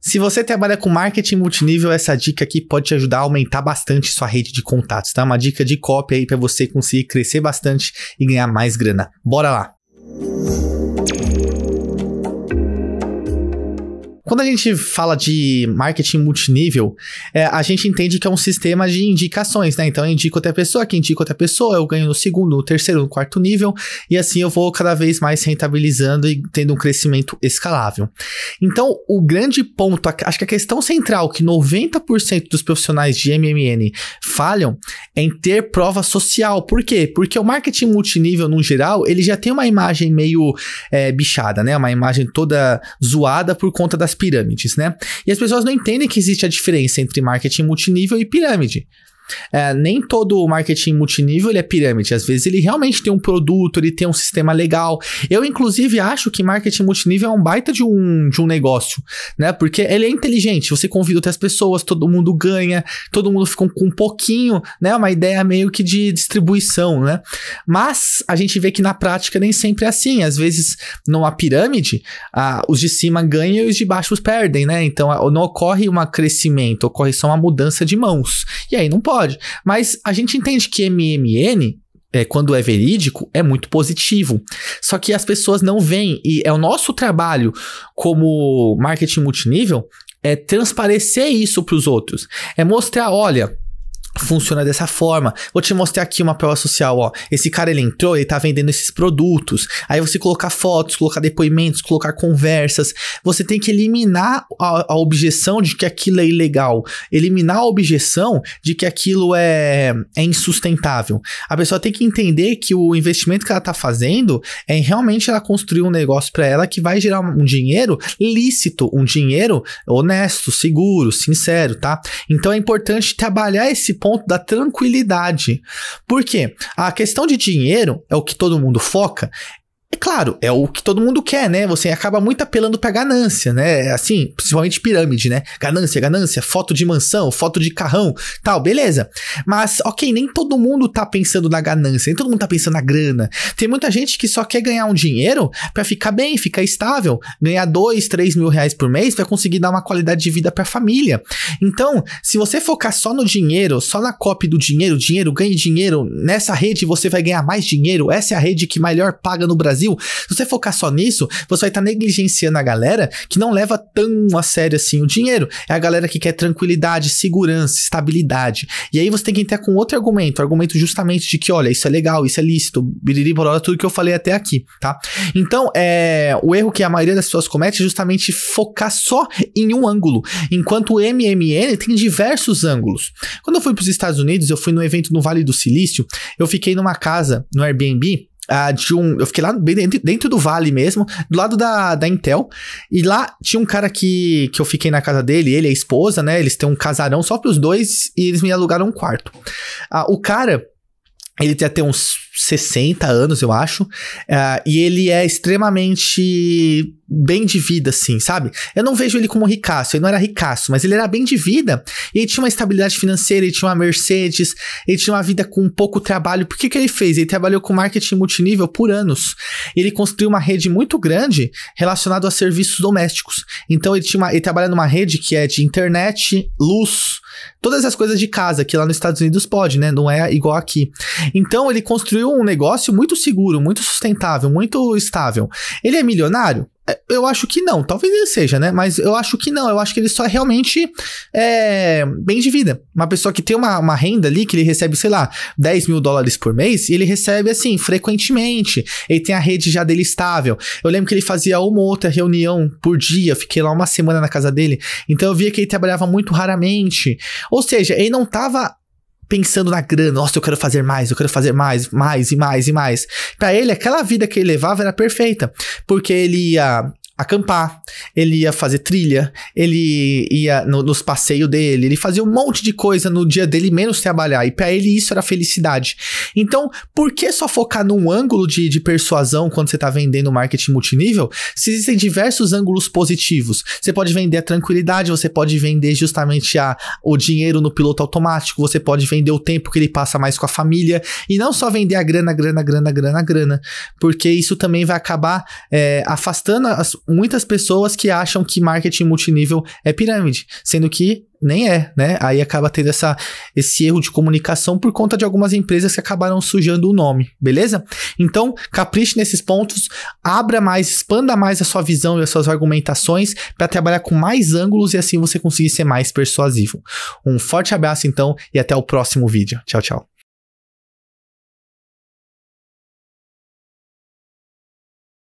Se você trabalha com marketing multinível, essa dica aqui pode te ajudar a aumentar bastante sua rede de contatos, tá? Uma dica de cópia aí para você conseguir crescer bastante e ganhar mais grana. Bora lá! Quando a gente fala de marketing multinível, é, a gente entende que é um sistema de indicações, né? Então eu indico outra pessoa, que indica outra pessoa, eu ganho no segundo, no terceiro, no quarto nível, e assim eu vou cada vez mais rentabilizando e tendo um crescimento escalável. Então, o grande ponto, acho que a questão central que 90% dos profissionais de MMN falham é em ter prova social. Por quê? Porque o marketing multinível, no geral, ele já tem uma imagem meio é, bichada, né? Uma imagem toda zoada por conta das pirâmides, né? E as pessoas não entendem que existe a diferença entre marketing multinível e pirâmide é, nem todo o marketing multinível ele é pirâmide. Às vezes ele realmente tem um produto, ele tem um sistema legal. Eu, inclusive, acho que marketing multinível é um baita de um, de um negócio, né? Porque ele é inteligente, você convida outras pessoas, todo mundo ganha, todo mundo fica com um pouquinho, né? Uma ideia meio que de distribuição, né? Mas a gente vê que na prática nem sempre é assim. Às vezes, numa pirâmide, ah, os de cima ganham e os de baixo perdem, né? Então não ocorre um crescimento, ocorre só uma mudança de mãos. E aí não pode pode. Mas a gente entende que MMN é, quando é verídico, é muito positivo. Só que as pessoas não veem, e é o nosso trabalho como marketing multinível é transparecer isso para os outros. É mostrar, olha, funciona dessa forma. Vou te mostrar aqui uma prova social, ó. Esse cara ele entrou, ele tá vendendo esses produtos. Aí você colocar fotos, colocar depoimentos, colocar conversas. Você tem que eliminar a, a objeção de que aquilo é ilegal, eliminar a objeção de que aquilo é, é insustentável. A pessoa tem que entender que o investimento que ela tá fazendo é realmente ela construir um negócio para ela que vai gerar um dinheiro lícito, um dinheiro honesto, seguro, sincero, tá? Então é importante trabalhar esse ponto ponto da tranquilidade. Por quê? A questão de dinheiro é o que todo mundo foca, é claro, é o que todo mundo quer, né? Você acaba muito apelando pra ganância, né? É assim, principalmente pirâmide, né? Ganância, ganância, foto de mansão, foto de carrão, tal, beleza. Mas, ok, nem todo mundo tá pensando na ganância, nem todo mundo tá pensando na grana. Tem muita gente que só quer ganhar um dinheiro para ficar bem, ficar estável, ganhar dois, três mil reais por mês para conseguir dar uma qualidade de vida pra família. Então, se você focar só no dinheiro, só na copy do dinheiro, dinheiro, ganhe dinheiro, nessa rede você vai ganhar mais dinheiro, essa é a rede que melhor paga no Brasil Brasil, se você focar só nisso, você vai estar tá negligenciando a galera que não leva tão a sério assim o dinheiro. É a galera que quer tranquilidade, segurança, estabilidade. E aí você tem que entrar com outro argumento, argumento justamente de que, olha, isso é legal, isso é lícito, biriri, borora, tudo que eu falei até aqui, tá? Então, é, o erro que a maioria das pessoas comete é justamente focar só em um ângulo, enquanto o MMN tem diversos ângulos. Quando eu fui para os Estados Unidos, eu fui no evento no Vale do Silício, eu fiquei numa casa, no Airbnb, ah, de um. Eu fiquei lá bem dentro, dentro, do vale mesmo, do lado da, da Intel. E lá tinha um cara que, que eu fiquei na casa dele, ele e a esposa, né? Eles têm um casarão só para os dois e eles me alugaram um quarto. Ah, o cara ele tem até uns 60 anos, eu acho. Uh, e ele é extremamente bem de vida, assim, sabe? Eu não vejo ele como ricaço, ele não era ricaço, mas ele era bem de vida. E ele tinha uma estabilidade financeira, ele tinha uma Mercedes, ele tinha uma vida com pouco trabalho. Por que, que ele fez? Ele trabalhou com marketing multinível por anos. Ele construiu uma rede muito grande relacionada a serviços domésticos. Então ele, tinha uma, ele trabalha numa rede que é de internet, luz, Todas as coisas de casa, que lá nos Estados Unidos pode, né? Não é igual aqui. Então ele construiu um negócio muito seguro, muito sustentável, muito estável. Ele é milionário? É, eu acho que não, talvez ele seja, né? Mas eu acho que não, eu acho que ele só é realmente é, bem de vida. Uma pessoa que tem uma, uma renda ali, que ele recebe, sei lá, 10 mil dólares por mês, e ele recebe assim, frequentemente. Ele tem a rede já dele estável. Eu lembro que ele fazia uma ou outra reunião por dia, fiquei lá uma semana na casa dele, então eu via que ele trabalhava muito raramente. Ou seja, ele não tava pensando na grana, nossa, eu quero fazer mais, eu quero fazer mais, mais e mais e mais. Para ele, aquela vida que ele levava era perfeita, porque ele ia acampar, ele ia fazer trilha, ele ia no, nos passeios dele, ele fazia um monte de coisa no dia dele, menos trabalhar. E para ele isso era felicidade. Então, por que só focar num ângulo de, de persuasão quando você está vendendo marketing multinível? Se existem diversos ângulos positivos. Você pode vender a tranquilidade, você pode vender justamente a, o dinheiro no piloto automático, você pode vender o tempo que ele passa mais com a família, e não só vender a grana, grana, grana, grana, grana. Porque isso também vai acabar é, afastando as muitas pessoas que acham que marketing multinível é pirâmide, sendo que nem é, né? Aí acaba tendo essa, esse erro de comunicação por conta de algumas empresas que acabaram sujando o nome, beleza? Então, capriche nesses pontos, abra mais, expanda mais a sua visão e as suas argumentações para trabalhar com mais ângulos e assim você conseguir ser mais persuasivo. Um forte abraço então e até o próximo vídeo. Tchau, tchau.